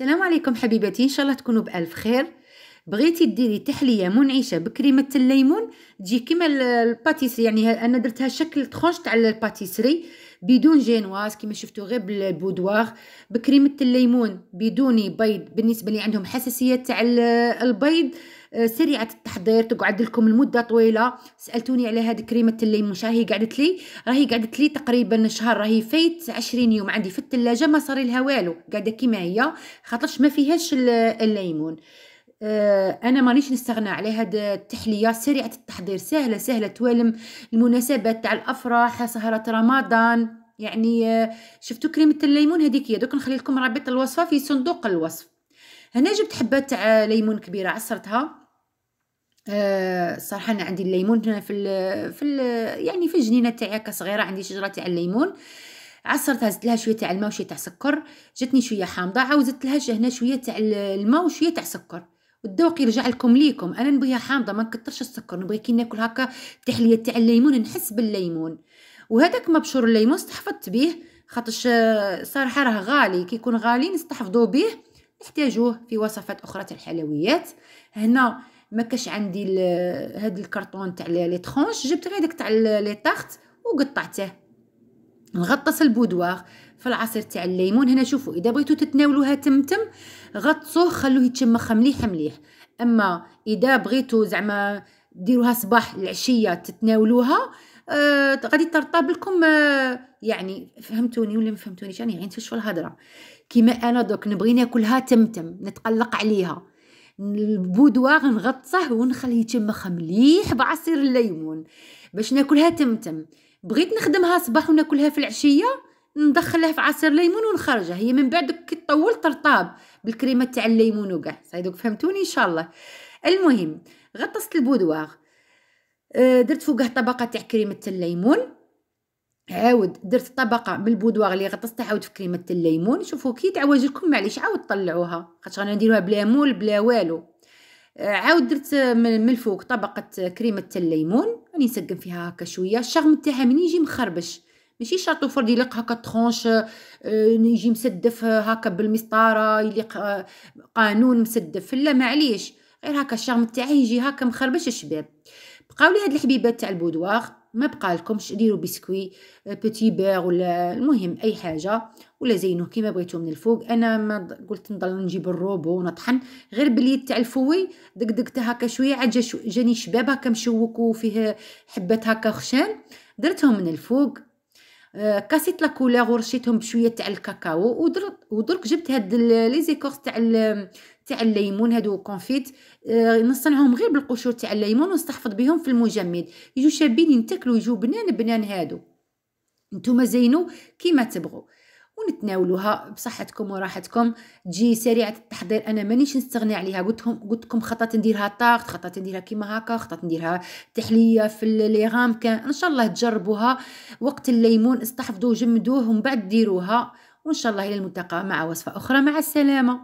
السلام عليكم حبيباتي ان شاء الله تكونوا بالف خير بغيتي ديري تحليه منعشه بكريمه الليمون تجي كيما الباتيسري يعني انا درتها شكل تخونش تاع الباتيسري بدون جينواز كيما شفتوا غير بالبودوار بكريمه الليمون بدون بيض بالنسبه لي عندهم حساسيه تاع البيض آه، سريعه التحضير تقعد لكم لمده طويله سالتوني على هذه كريمه الليمون هي قعدت لي راهي قعدت لي تقريبا شهر راهي فايت 20 يوم عندي في الثلاجه ما صار لها والو قاعده كيما هي خاطرش ما فيهاش الليمون آه، انا مانيش نستغنى على هاد التحليه سريعه التحضير سهله سهله توالم المناسبات تاع الافراح سهره رمضان يعني آه، شفتوا كريمه الليمون هذيك هي دوك نخلي لكم رابط الوصفه في صندوق الوصف هنا جبت حبه تاع ليمون كبيره عصرتها الصراحه آه، انا عندي الليمون هنا في الـ في الـ يعني في الجنينه تاعي صغيره عندي شجره تاع الليمون عصرتها زدت لها شويه تاع الماء وشويه تاع سكر جاتني شويه حامضه عاود لها هنا شويه تاع الماء وشويه تاع سكر والذوق يرجع لكم ليكم انا نبغيها حامضه ما نكثرش السكر نبغي كي ناكل هكا التحليه تاع الليمون نحس بالليمون وهذاك مبشور الليمون استحفظت به خاطرش آه، صراحه راه غالي كي يكون غالي نستحفظوا به نحتاجوه في وصفات اخرى تاع الحلويات هنا ما كاش عندي هاد الكرتون تاع لي ترونش جبت غير داك تاع لي طارت وقطعته نغطس البودوار في العصير تاع الليمون هنا شوفوا اذا بغيتو تتناولوها تمتم غطسوه خلوه يتشمخ مليح مليح اما اذا بغيتو زعما ديروها صباح العشيه تتناولوها آه غادي ترطب لكم آه يعني فهمتوني ولا ما فهمتونيش يعني عين تفشوا الهضره كيما انا دوك نبغي ناكلها تمتم نتقلق عليها البودوار نغطسه ونخليه يتمخ مليح بعصير الليمون باش ناكلها تمتم بغيت نخدمها صباح وناكلها في العشيه ندخلها في عصير ليمون ونخرجها هي من بعد كي تطول ترطاب بالكريمه تاع الليمون وكاع صاي دوك فهمتوني ان شاء الله المهم غطست البودواغ أه، درت فوقه طبقه تاع كريمه الليمون عاود درت طبقه من البودواغ اللي غطستها عاود في كريمه الليمون شوفوا كي تعوج لكم معليش عاود طلعوها خاطر انا نديروها بلا مول بلا والو أه، عاود درت من الفوق طبقه كريمه الليمون راني نسقم فيها هكا شويه الشغم تاعها من يجي مخربش ماشي شاطو فرد يليق هكا تخونش أه، يجي مسدف هكا بالمسطره يليق قانون مسدف لا معليش غير هكا الشغم تاعه يجي هكا مخربش الشباب بقاو لي هاد الحبيبات تاع البودواغ ما بقى لكمش ديروا بسكوي بوتي آه، بير ولا المهم اي حاجه ولا زينوه كيما بغيتو من الفوق انا ما قلت نضل نجيب الروبو ونطحن غير باليد تاع الفوي دقدقته هكا شويه عاد جاني شباب هكا مشوك وفيه حبات هكا خشان درتهم من الفوق كاسيت لا كولور ورشيتهم بشويه تاع الكاكاو ودرك جبت هاد لي زيكورس تاع تاع الليمون هادو كونفيت آه، نصنعهم غير بالقشور تاع الليمون ونستحفظ بهم في المجمد يجوا شابين ينتكلوا يجوا بنان بنان هادو نتوما زينو كيما تبغوا ونتناولوها بصحتكم وراحتكم تجي سريعه التحضير انا مانيش نستغني عليها قلتهم قلتكم خطة نديرها طاق خطة نديرها كيما هكا خطة نديرها تحليه في لي كان ان شاء الله تجربوها وقت الليمون استحفظوه جمدوه ومن بعد ديروها وان شاء الله الى الملتقى مع وصفه اخرى مع السلامه